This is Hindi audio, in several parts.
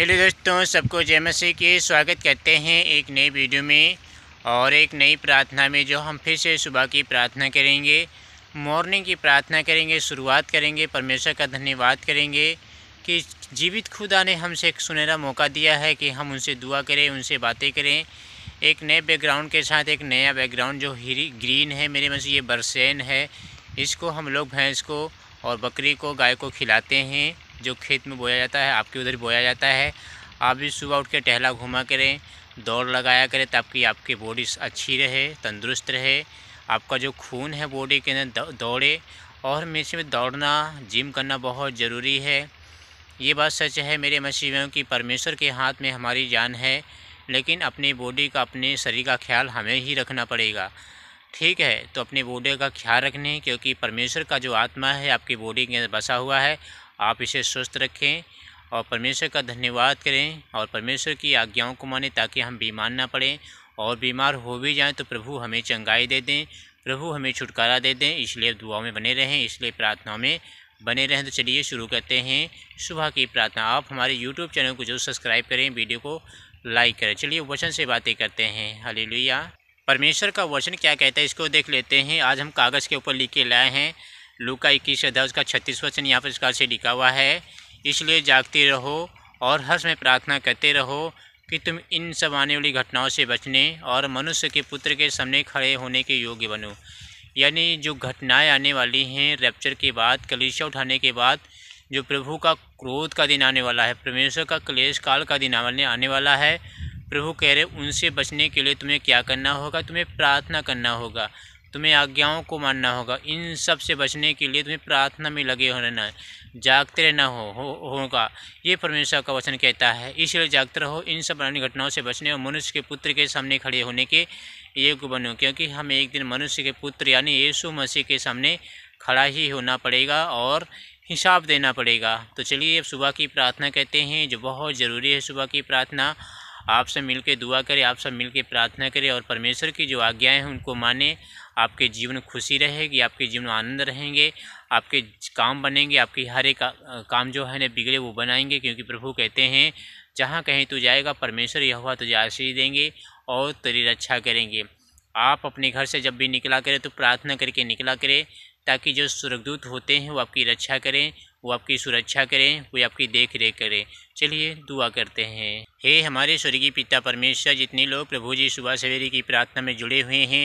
हेलो दोस्तों सबको जय मसीह के स्वागत करते हैं एक नई वीडियो में और एक नई प्रार्थना में जो हम फिर से सुबह की प्रार्थना करेंगे मॉर्निंग की प्रार्थना करेंगे शुरुआत करेंगे परमेश्वर का धन्यवाद करेंगे कि जीवित खुदा ने हमसे एक सुनहरा मौका दिया है कि हम उनसे दुआ करें उनसे बातें करें एक नए बैकग्राउंड के साथ एक नया बैकग्राउंड जो हिरी ग्रीन है मेरे मसीह ये बरसेन है इसको हम लोग भैंस को और बकरी को गाय को खिलाते हैं जो खेत में बोया जाता है आपके उधर बोया जाता है आप भी सुबह उठ के टहला घुमा करें दौड़ लगाया करें ताकि आपकी बॉडी अच्छी रहे तंदुरुस्त रहे आपका जो खून है बॉडी के अंदर दौड़े और मेरे में दौड़ना जिम करना बहुत ज़रूरी है ये बात सच है मेरे मसीहों की परमेश्वर के हाथ में हमारी जान है लेकिन अपनी बॉडी का अपने शरीर का ख्याल हमें ही रखना पड़ेगा ठीक है तो अपनी बॉडी का ख्याल रखने क्योंकि परमेश्वर का जो आत्मा है आपकी बॉडी के अंदर बसा हुआ है आप इसे स्वस्थ रखें और परमेश्वर का धन्यवाद करें और परमेश्वर की आज्ञाओं को माने ताकि हम बीमार ना पड़ें और बीमार हो भी जाएं तो प्रभु हमें चंगाई दे दें प्रभु हमें छुटकारा दे दें इसलिए दुआओं में बने रहें इसलिए प्रार्थनाओं में बने रहें तो चलिए शुरू करते हैं सुबह की प्रार्थना आप हमारे यूट्यूब चैनल को जरूर सब्सक्राइब करें वीडियो को लाइक करें चलिए वचन से बातें करते हैं हले परमेश्वर का वचन क्या कहता है इसको देख लेते हैं आज हम कागज़ के ऊपर लिख के लाए हैं लू का इक्कीस अध्याय उसका छत्तीस वचन यहाँ पर इस से लिखा हुआ है इसलिए जागते रहो और हर्ष में प्रार्थना करते रहो कि तुम इन सब आने वाली घटनाओं से बचने और मनुष्य के पुत्र के सामने खड़े होने के योग्य बनो यानी जो घटनाएं आने वाली हैं रैप्चर के बाद कलेशा उठाने के बाद जो प्रभु का क्रोध का दिन आने वाला है परमेश्वर का कलेश काल का दिन आने वाला है प्रभु कह रहे उनसे बचने के लिए तुम्हें क्या करना होगा तुम्हें प्रार्थना करना होगा तुम्हें आज्ञाओं को मानना होगा इन सब से बचने के लिए तुम्हें प्रार्थना में लगे रहना है जागते रहना हो होगा हो ये परमेश्वर का वचन कहता है इसलिए जागते रहो इन सब अन्य घटनाओं से बचने और मनुष्य के पुत्र के सामने खड़े होने के योग्य बनो क्योंकि हमें एक दिन मनुष्य के पुत्र यानी यीशु मसीह के सामने खड़ा ही होना पड़ेगा और हिसाब देना पड़ेगा तो चलिए अब सुबह की प्रार्थना कहते हैं जो बहुत ज़रूरी है सुबह की प्रार्थना आप सब मिलके दुआ करें आप सब मिलके प्रार्थना करें और परमेश्वर की जो आज्ञाएं हैं उनको माने आपके जीवन खुशी रहेगी आपके जीवन आनंद रहेंगे आपके काम बनेंगे आपके हर एक काम जो है ना बिगड़े वो बनाएंगे क्योंकि प्रभु कहते हैं जहाँ कहीं तू जाएगा परमेश्वर यह हुआ तुझे आशीष देंगे और तेरी रक्षा करेंगे आप अपने घर से जब भी निकला करें तो प्रार्थना करके निकला करें ताकि जो स्वर्गदूत होते हैं वो आपकी रक्षा करें वो आपकी सुरक्षा करें वो आपकी देख रेख करें चलिए दुआ करते हैं हे हमारे स्वर्गीय पिता परमेश्वर जितने लोग प्रभु जी सुबह सवेरे की प्रार्थना में जुड़े हुए हैं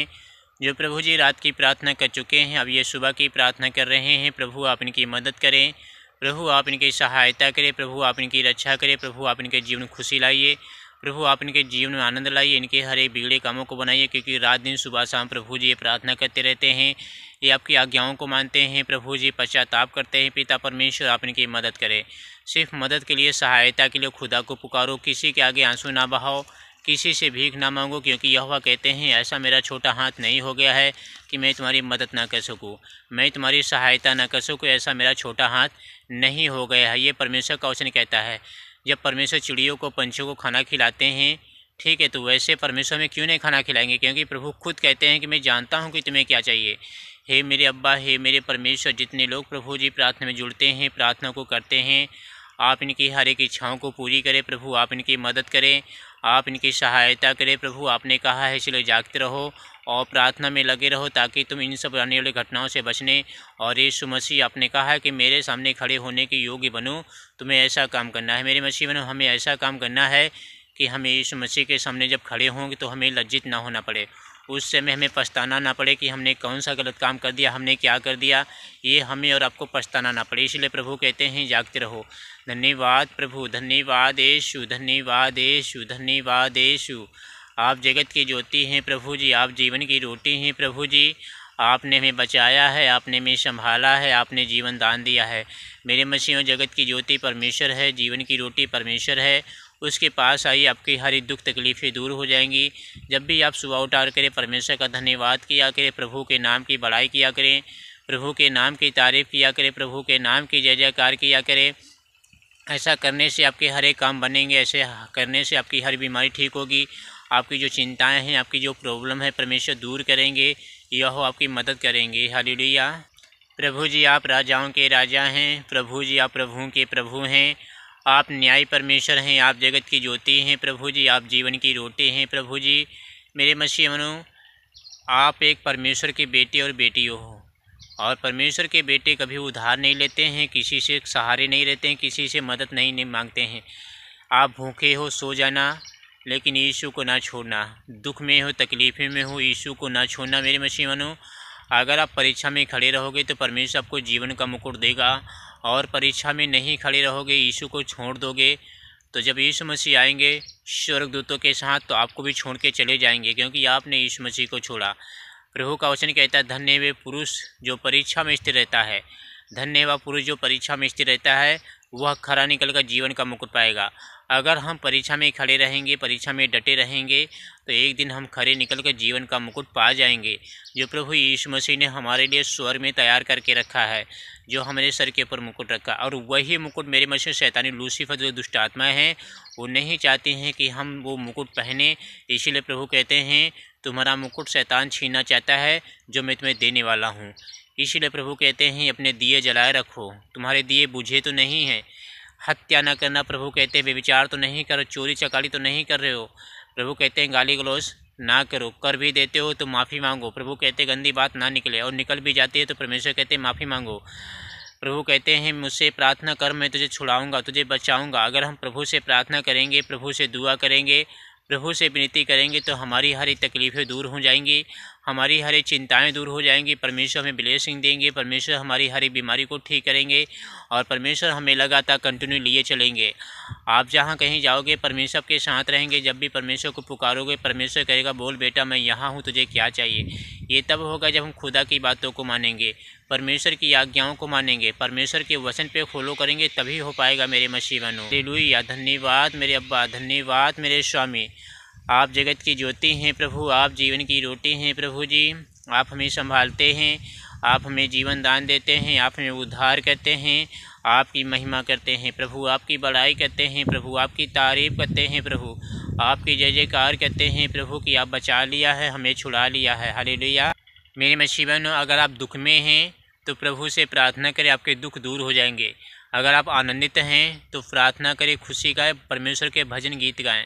जो प्रभु जी रात की प्रार्थना कर चुके हैं अब ये सुबह की प्रार्थना कर रहे हैं प्रभु आप इनकी मदद करें प्रभु आप इनकी सहायता करें प्रभु आप इनकी रक्षा करें प्रभु आप इनके जीवन खुशी लाइए प्रभु आप इनके जीवन में आनंद लाइए इनके हर एक बिगड़े कामों को बनाइए क्योंकि रात दिन सुबह शाम प्रभु जी ये प्रार्थना करते रहते हैं ये आपकी आज्ञाओं को मानते हैं प्रभु जी पश्चाताप करते हैं पिता परमेश्वर आप इनकी मदद करें सिर्फ मदद के लिए सहायता के लिए खुदा को पुकारो किसी के आगे आंसू ना बहाओ किसी से भीख ना मांगो क्योंकि यहवा कहते हैं ऐसा मेरा छोटा हाथ नहीं हो गया है कि मैं तुम्हारी मदद ना कर सकूँ मैं तुम्हारी सहायता ना कर सकूँ ऐसा मेरा छोटा हाथ नहीं हो गया है ये परमेश्वर का वचन कहता है जब परमेश्वर चिड़ियों को पंछियों को खाना खिलाते हैं ठीक है तो वैसे परमेश्वर में क्यों नहीं खाना खिलाएंगे क्योंकि प्रभु खुद कहते हैं कि मैं जानता हूँ कि तुम्हें क्या चाहिए हे मेरे अब्बा हे मेरे परमेश्वर जितने लोग प्रभु जी प्रार्थना में जुड़ते हैं प्रार्थना को करते हैं आप इनकी हर एक इच्छाओं को पूरी करें प्रभु आप इनकी मदद करें आप इनकी सहायता करें प्रभु आपने कहा है इसलिए जागते रहो और प्रार्थना में लगे रहो ताकि तुम इन सब आने वाली घटनाओं से बचने और ये मसीह आपने कहा है कि मेरे सामने खड़े होने के योग्य बनो तुम्हें ऐसा काम करना है मेरे मसीह बनो हमें ऐसा काम करना है कि हमें यीशु मसीह के सामने जब खड़े होंगे तो हमें लज्जित ना होना पड़े उस समय हमें पछताना ना पड़े कि हमने कौन सा गलत काम कर दिया हमने क्या कर दिया ये हमें और आपको पछताना ना पड़े इसलिए प्रभु कहते हैं जागते रहो धन्यवाद प्रभु धन्यवाद येशु धन्यवाद येशु धन्यवाद येशु आप जगत की ज्योति हैं प्रभु जी आप जीवन की रोटी हैं प्रभु जी आपने हमें बचाया है आपने हमें संभाला है आपने जीवन दान दिया है मेरे मसीहों जगत की ज्योति परमेश्वर है जीवन की रोटी परमेश्वर है उसके पास आई आपकी हर दुख तकलीफ़ें दूर हो जाएंगी जब भी आप सुबह उठा करें परमेश्वर का धन्यवाद किया करें प्रभु के नाम की बड़ाई किया करें प्रभु के नाम की तारीफ़ किया करें प्रभु के नाम की जय जयकार किया करें ऐसा करने से आपके हर एक काम बनेंगे ऐसे करने से आपकी हर बीमारी ठीक होगी आपकी जो चिंताएं हैं आपकी जो प्रॉब्लम है परमेश्वर दूर करेंगे यह आपकी मदद करेंगे हालेलुया प्रभु जी आप राजाओं के राजा हैं प्रभु जी आप प्रभुओं के प्रभु हैं आप न्याय परमेश्वर हैं आप जगत की ज्योति हैं प्रभु जी आप जीवन की रोटी हैं प्रभु जी मेरे मसीह मनु आप एक परमेश्वर के बेटे और बेटी हो और परमेश्वर के बेटे कभी उधार नहीं लेते हैं किसी से सहारे नहीं रहते हैं किसी से मदद नहीं, नहीं मांगते हैं आप भूखे हो सो जाना लेकिन यीशु को ना छोड़ना दुख में हो तकलीफ़ें में हो यीशु को ना छोड़ना मेरे मसीह मनु अगर आप परीक्षा में खड़े रहोगे तो परमेश्वर आपको जीवन का मुकुट देगा और परीक्षा में नहीं खड़े रहोगे यीशु को छोड़ दोगे तो जब यीशु मसीह आएंगे स्वर्गदूतों के साथ तो आपको भी छोड़ के चले जाएंगे क्योंकि आपने यीशु मसीह को छोड़ा प्रभु का वचन कहता है धन्य वे पुरुष जो परीक्षा में स्थिर रहता है धन्य वह पुरुष जो परीक्षा में स्थिर रहता है वह खरा निकल कर जीवन का मुकुट पाएगा अगर हम परीक्षा में खड़े रहेंगे परीक्षा में डटे रहेंगे तो एक दिन हम खड़े निकल कर जीवन का मुकुट पा जाएंगे जो प्रभु यीशु मसीह ने हमारे लिए स्वर में तैयार करके रखा है जो हमारे सर के ऊपर मुकुट रखा और वही मुकुट मेरे मसीह शैतानी लूसीफर जो दुष्ट आत्मा है वो नहीं चाहते हैं कि हम वो मुकुट पहने इसीलिए प्रभु कहते हैं तुम्हारा मुकुट शैतान छीनना चाहता है जो मैं तुम्हें देने वाला हूँ इसीलिए प्रभु कहते हैं अपने दिए जलाए रखो तुम्हारे दिए बुझे तो नहीं हैं हत्या न करना प्रभु कहते वे विचार तो नहीं करो चोरी चकारी तो नहीं कर रहे हो प्रभु कहते हैं गाली गलोज ना करो कर भी देते हो तो माफ़ी मांगो प्रभु कहते गंदी बात ना निकले और निकल भी जाती है तो परमेश्वर कहते हैं माफ़ी मांगो प्रभु कहते हैं मुझसे प्रार्थना कर मैं तुझे छुड़ाऊँगा तुझे बचाऊँगा अगर हम प्रभु से प्रार्थना करेंगे प्रभु से दुआ करेंगे प्रभु से विनती करेंगे तो हमारी हर तकलीफ़ें दूर हो जाएंगी हमारी हरी चिंताएं दूर हो जाएंगी परमेश्वर हमें ब्लेसिंग देंगे परमेश्वर हमारी हरी बीमारी को ठीक करेंगे और परमेश्वर हमें लगातार कंटिन्यू लिए चलेंगे आप जहाँ कहीं जाओगे परमेश्वर के साथ रहेंगे जब भी परमेश्वर को पुकारोगे परमेश्वर कहेगा बोल बेटा मैं यहाँ हूँ तुझे क्या चाहिए ये तब होगा जब हम खुदा की बातों को मानेंगे परमेश्वर की आज्ञाओं को मानेंगे परमेश्वर के वचन पे फॉलो करेंगे तभी हो पाएगा मेरे मसीह बनो धन्यवाद मेरे अब्बा धन्यवाद मेरे स्वामी आप जगत की ज्योति हैं प्रभु आप जीवन की रोटी हैं प्रभु जी आप हमें संभालते हैं आप हमें जीवन दान देते हैं आप हमें उद्धार करते हैं आपकी महिमा करते हैं प्रभु आपकी बड़ाई करते हैं प्रभु आपकी तारीफ करते हैं प्रभु आपकी जय जयकार करते हैं प्रभु कि आप बचा लिया है हमें छुड़ा लिया है हले मेरे मशीबन अगर आप दुख में हैं तो प्रभु से प्रार्थना करें आपके दुख दूर हो जाएंगे अगर आप आनंदित हैं तो प्रार्थना करें खुशी गाएं परमेश्वर के भजन गीत गाएं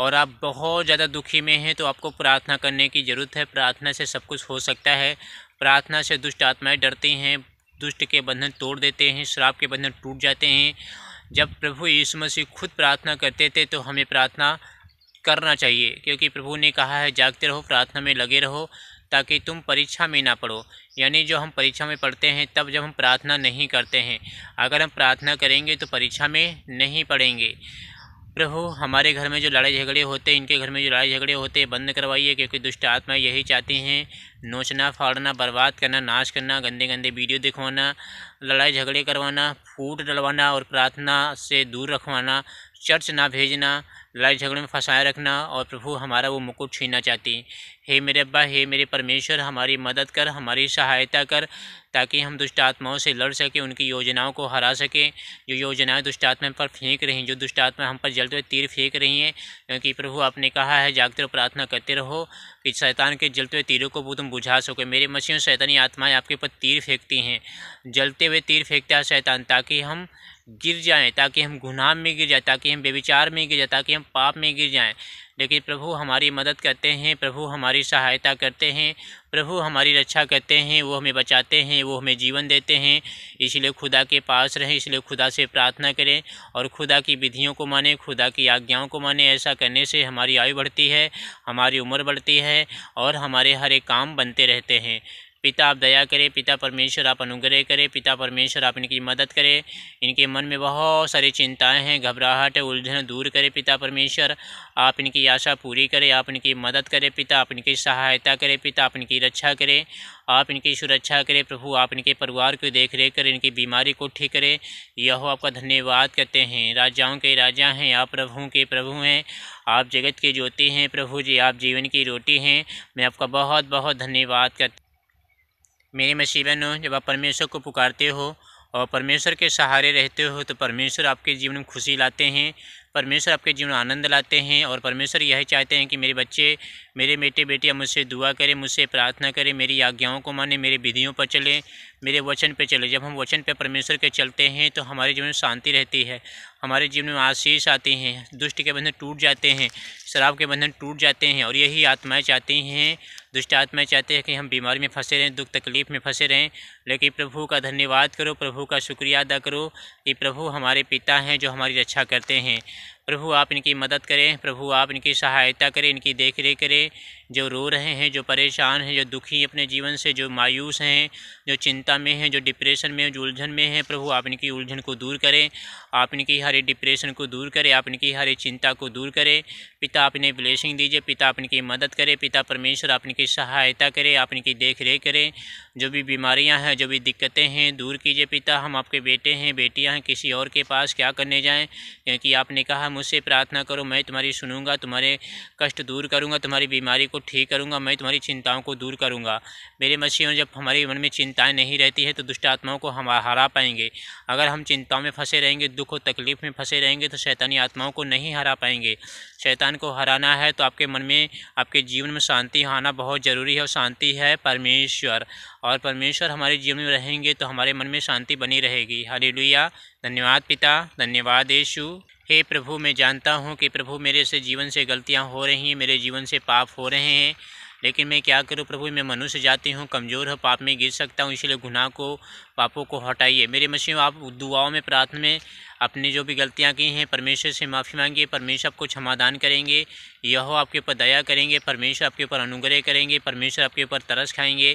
और आप बहुत ज़्यादा दुखी में हैं तो आपको प्रार्थना करने की ज़रूरत है प्रार्थना से सब कुछ हो सकता है प्रार्थना से दुष्ट आत्माएं डरती हैं दुष्ट के बंधन तोड़ देते हैं श्राप के बंधन टूट जाते हैं जब प्रभु यीशु मसीह खुद प्रार्थना करते थे तो हमें प्रार्थना करना चाहिए क्योंकि प्रभु ने कहा है जागते रहो प्रार्थना में लगे रहो ताकि तुम परीक्षा में ना पढ़ो यानी जो हम परीक्षा में पढ़ते हैं तब जब हम प्रार्थना नहीं करते हैं अगर हम प्रार्थना करेंगे तो परीक्षा में नहीं पढ़ेंगे रहो हमारे घर में जो लड़ाई झगड़े होते हैं इनके घर में जो लड़ाई झगड़े होते हैं बंद करवाइए क्योंकि दुष्ट आत्मा यही चाहती हैं नोचना फाड़ना बर्बाद करना नाश करना गंदे गंदे वीडियो दिखवाना लड़ाई झगड़े करवाना फूट डलवाना और प्रार्थना से दूर रखवाना चर्च ना भेजना लड़ाई झगड़े में फंसाए रखना और प्रभु हमारा वो मुकुट छीनना चाहती हे मेरे अब्बा हे मेरे परमेश्वर हमारी मदद कर हमारी सहायता कर ताकि हम दुष्ट आत्माओं से लड़ सकें उनकी योजनाओं को हरा सकें जो योजनाएं दुष्ट आत्मा पर फेंक रही हैं जो दुष्ट आत्मा हम पर जलते हुए तीर फेंक रही हैं क्योंकि प्रभु आपने कहा है जागते रहो प्रार्थना करते रहो कि शैतान के जलते हुए तीरों को तुम बुझा सको मेरे मछियों शैतानी आत्माएँ आपके ऊपर तीर फेंकती हैं जलते हुए तीर फेंकता है शैतान ताकि हम गिर जाएं ताकि हम गुनाह में गिर जाएं ताकि हम बेविचार में गिर जाएं ताकि हम पाप में गिर जाएं लेकिन प्रभु हमारी मदद करते हैं प्रभु हमारी सहायता करते हैं प्रभु हमारी रक्षा करते हैं वो हमें बचाते हैं वो हमें जीवन देते हैं इसलिए खुदा के पास रहें इसलिए खुदा से प्रार्थना करें और खुदा की विधियों को माने खुदा की आज्ञाओं को माने ऐसा करने से हमारी आयु बढ़ती है हमारी उम्र बढ़ती है और हमारे हर एक काम बनते रहते हैं पिता आप दया करें पिता परमेश्वर आप अनुग्रह करें पिता परमेश्वर आप इनकी मदद करें इनके मन में बहुत सारी चिंताएं हैं घबराहट है उलझन दूर करें पिता परमेश्वर आप इनकी आशा पूरी करें आप इनकी मदद करें पिता आप इनकी सहायता करें पिता आप इनकी रक्षा करें आप इनकी सुरक्षा करें प्रभु आप इनके परिवार को देख रेख करें इनकी बीमारी को ठीक करें यह आपका धन्यवाद करते हैं राजाओं के राजा हैं आप प्रभुओं के प्रभु हैं आप जगत के ज्योति हैं प्रभु जी आप जीवन की रोटी हैं मैं आपका बहुत बहुत धन्यवाद करता मेरे मसीबन हो जब आप परमेश्वर को पुकारते हो और परमेश्वर के सहारे रहते हो तो परमेश्वर आपके जीवन में खुशी लाते हैं परमेश्वर आपके जीवन में आनंद लाते हैं और परमेश्वर यह चाहते हैं कि मेरे बच्चे मेरे बेटे बेटियाँ मुझसे दुआ करें मुझसे प्रार्थना करें मेरी आज्ञाओं को माने मेरे विधियों पर चलें मेरे वचन पर चले जब हम वचन पर परमेश्वर के चलते हैं तो हमारे जीवन में शांति रहती है हमारे जीवन में आशीष आती हैं दुष्ट के बंधन टूट जाते हैं शराब के बंधन टूट जाते हैं और यही आत्माएँ चाहती हैं दुष्ट आत्माएँ चाहते हैं कि हम बीमारी में फंसे रहें दुख तकलीफ़ में फंसे रहें लेकिन प्रभु का धन्यवाद करो प्रभु का शुक्रिया अदा करो कि प्रभु हमारे पिता हैं जो हमारी रक्षा करते हैं प्रभु आप इनकी मदद करें प्रभु आप इनकी सहायता करें इनकी देख रेख करें जो रो रहे हैं जो परेशान हैं जो दुखी अपने जीवन से जो मायूस हैं जो चिंता में हैं जो डिप्रेशन में जो उलझन में हैं प्रभु आप इनकी उलझन को दूर करें आप इनकी हर डिप्रेशन को दूर करें आप इनकी हर चिंता को दूर करें पिता आप इन्हें ब्लेसिंग दीजिए पिता आप इनकी मदद करें पिता परमेश्वर आप इनकी सहायता करें आप इनकी देख रेख करें जो भी बीमारियाँ हैं जो भी दिक्कतें हैं दूर कीजिए पिता हम आपके बेटे हैं बेटियाँ हैं किसी और के पास क्या करने जाएँ क्योंकि आपने कहा मुझसे प्रार्थना करो मैं तुम्हारी सुनूंगा तुम्हारे कष्ट दूर करूँगा तुम्हारी बीमारी को ठीक करूँगा मैं तुम्हारी चिंताओं को दूर करूँगा मेरे मसीहों जब हमारे मन में चिंताएं नहीं रहती है तो दुष्ट आत्माओं को हम हरा पाएंगे अगर हम चिंताओं में फंसे रहेंगे दुख और तकलीफ़ में फंसे रहेंगे तो शैतानी आत्माओं को नहीं हरा पाएंगे शैतान को हराना है तो आपके मन में आपके जीवन में शांति आना बहुत ज़रूरी है और शांति है परमेश्वर और परमेश्वर हमारे जीवन में रहेंगे तो हमारे मन में शांति बनी रहेगी हरे धन्यवाद पिता धन्यवाद यशु हे प्रभु मैं जानता हूँ कि प्रभु मेरे से जीवन से गलतियाँ हो रही हैं मेरे जीवन से पाप हो रहे हैं लेकिन मैं क्या करूँ प्रभु मैं मनुष्य जाती हूँ कमज़ोर हूँ पाप में गिर सकता हूँ इसीलिए गुनाह को पापों को हटाइए मेरे मसीह आप दुआओं में प्रार्थना में अपनी जो भी गलतियाँ की हैं परमेश्वर से माफ़ी मांगिए परमेश्वर आपको क्षमादान करेंगे यह आपके ऊपर दया करेंगे परमेश्वर आपके ऊपर अनुग्रह करेंगे परमेश्वर आपके ऊपर तरस खाएँगे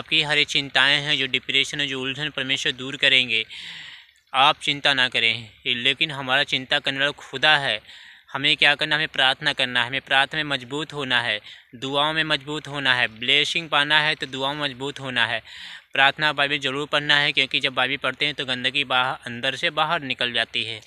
आपकी हरी चिंताएँ हैं जो डिप्रेशन है जो उलझन परमेश्वर दूर करेंगे आप चिंता ना करें लेकिन हमारा चिंता करने वाला खुदा है हमें क्या करना हमें प्रार्थना करना है हमें प्रार्थना में मजबूत होना है दुआओं में मजबूत होना है ब्लेसिंग पाना है तो दुआओं में मजबूत होना है प्रार्थना बाइबल ज़रूर पढ़ना है क्योंकि जब बाइबल पढ़ते हैं तो गंदगी बाहर अंदर से बाहर निकल जाती है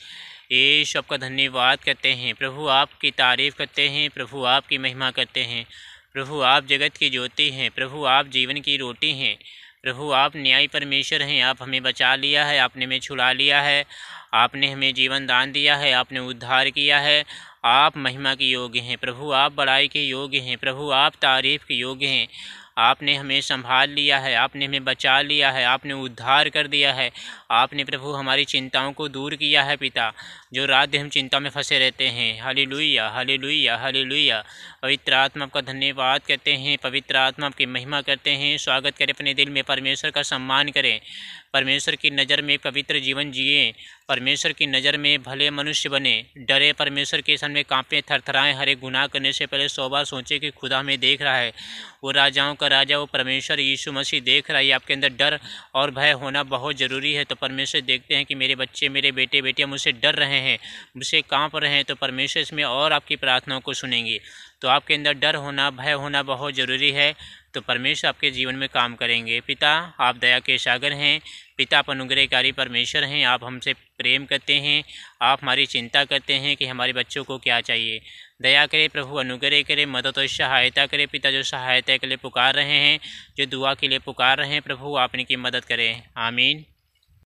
ये सब का धन्यवाद करते हैं प्रभु आपकी तारीफ़ करते हैं प्रभु आपकी महिमा करते हैं प्रभु आप जगत की ज्योति हैं प्रभु आप जीवन की रोटी हैं प्रभु आप न्याय परमेश्वर हैं आप हमें बचा लिया है आपने हमें छुड़ा लिया है आपने हमें जीवन दान दिया है आपने उद्धार किया है आप महिमा के योग्य हैं प्रभु आप बड़ाई के योग्य हैं प्रभु आप तारीफ़ के योग्य हैं आपने हमें संभाल लिया है आपने हमें बचा लिया है आपने उद्धार कर दिया है आपने प्रभु हमारी चिंताओं को दूर किया है पिता जो रात दिन हम चिंता में फंसे रहते हैं हाली लुइया हाली लुइया हाली लुइया पवित्र आत्मा आपका धन्यवाद करते हैं पवित्र आत्मा आपकी महिमा करते हैं स्वागत करें अपने दिल में परमेश्वर का सम्मान करें परमेश्वर की नज़र में पवित्र जीवन जिए परमेश्वर की नज़र में भले मनुष्य बने डरे परमेश्वर के सन में कांपे थरथराएँ हरे गुनाह करने से पहले सौ बार सोचे कि खुदा हमें देख रहा है वो राजाओं का राजा वो परमेश्वर यीशु मसीह देख रहा है आपके अंदर डर और भय होना बहुत ज़रूरी है तो परमेश्वर देखते हैं कि मेरे बच्चे मेरे बेटे बेटियाँ मुझसे डर रहे हैं हैं मुझसे कांप रहे हैं तो परमेश्वर इसमें और आपकी प्रार्थनाओं को सुनेंगे तो आपके अंदर डर होना भय होना बहुत ज़रूरी है तो परमेश्वर आपके जीवन में काम करेंगे पिता आप दया के सागर हैं पिता आप अनुग्रहकारी परमेश्वर हैं आप हमसे प्रेम करते हैं आप हमारी चिंता करते हैं कि हमारे बच्चों को क्या चाहिए दया करें प्रभु अनुग्रह करें मदद और सहायता करें पिता जो सहायता के लिए पुकार रहे हैं जो दुआ के लिए पुकार रहे हैं प्रभु आप इनकी मदद करें आमीन